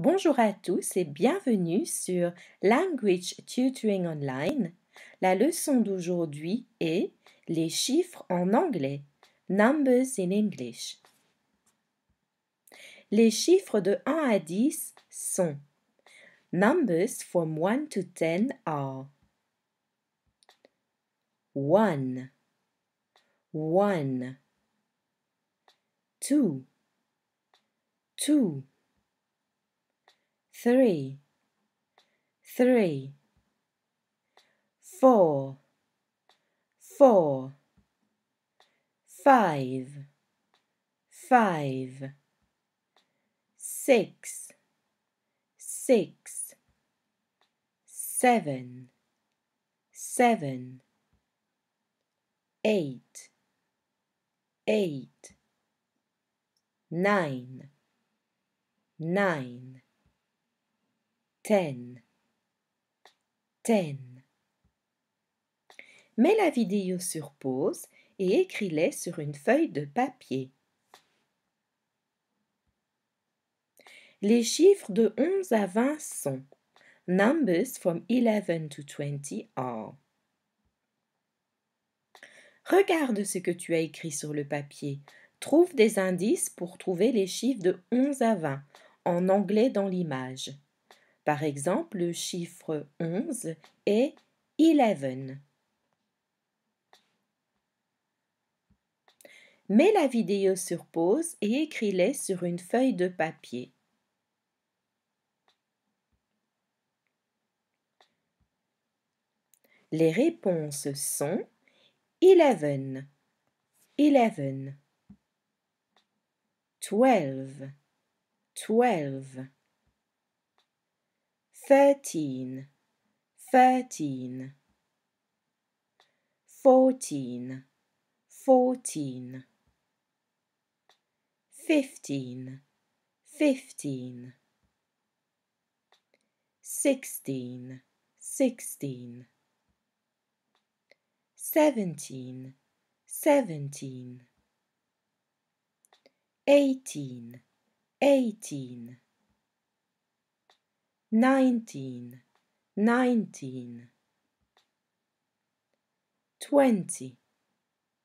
Bonjour à tous et bienvenue sur Language Tutoring Online. La leçon d'aujourd'hui est les chiffres en anglais, Numbers in English. Les chiffres de 1 à 10 sont Numbers from 1 to 10 are 1 1 2 2 three, three, four, four, five, five, six, six, seven, seven, eight, eight, nine, nine. ten, ten. Mets la vidéo sur pause et écris-les sur une feuille de papier. Les chiffres de 11 à 20 sont Numbers from 11 to 20 are. Regarde ce que tu as écrit sur le papier. Trouve des indices pour trouver les chiffres de 11 à 20 en anglais dans l'image. Par exemple, le chiffre 11 est 11. Mets la vidéo sur pause et écris-les sur une feuille de papier. Les réponses sont 11, 11, 12, 12. thirteen, thirteen, fourteen, fourteen, fifteen, fifteen, sixteen, sixteen, seventeen, seventeen, eighteen, eighteen. 19 19 20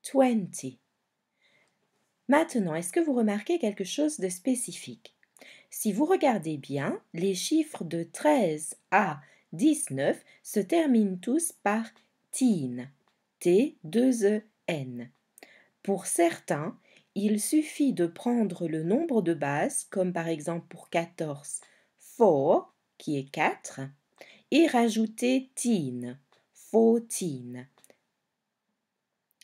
20 Maintenant, est-ce que vous remarquez quelque chose de spécifique Si vous regardez bien, les chiffres de 13 à 19 se terminent tous par teen, t 2 e, n. Pour certains, il suffit de prendre le nombre de base, comme par exemple pour 14, 4, est 4, et rajouter teen, 14,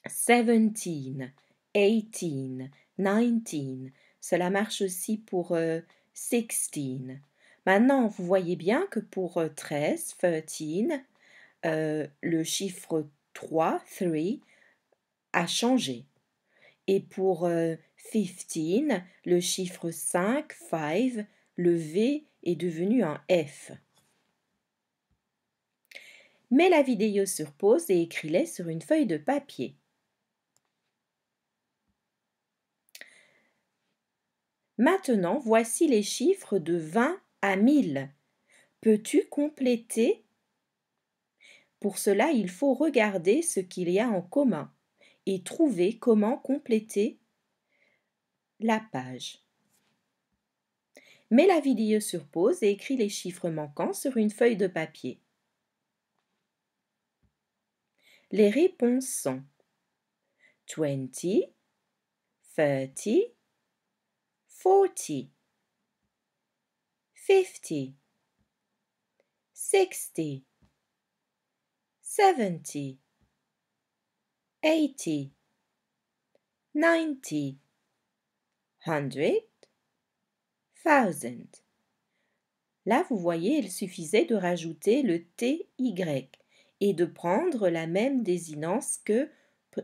17, 18, 19. Cela marche aussi pour 16. Euh, Maintenant, vous voyez bien que pour 13, euh, 13, euh, le chiffre 3, 3, a changé. Et pour 15, le chiffre 5, 5, le V est devenu un F. Mets la vidéo sur pause et écris-les sur une feuille de papier. Maintenant, voici les chiffres de 20 à 1000. Peux-tu compléter Pour cela, il faut regarder ce qu'il y a en commun et trouver comment compléter la page met la vidéo sur pause et écrit les chiffres manquants sur une feuille de papier. Les réponses sont 20, 30, 40, 50, 60, 70, 80, 90, 100, thousand. Là, vous voyez, il suffisait de rajouter le TY et de prendre la même désinence que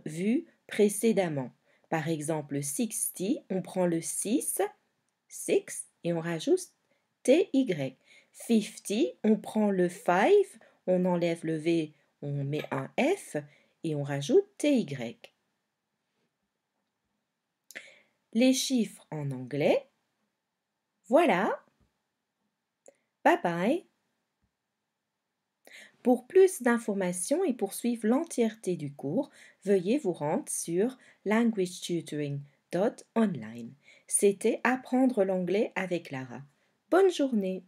vue précédemment. Par exemple, 60, on prend le 6, 6, et on rajoute TY. 50, on prend le 5, on enlève le V, on met un F, et on rajoute TY. Les chiffres en anglais voilà. Bye bye. Pour plus d'informations et pour suivre l'entièreté du cours, veuillez vous rendre sur languagetutoring.online. C'était Apprendre l'anglais avec Lara. Bonne journée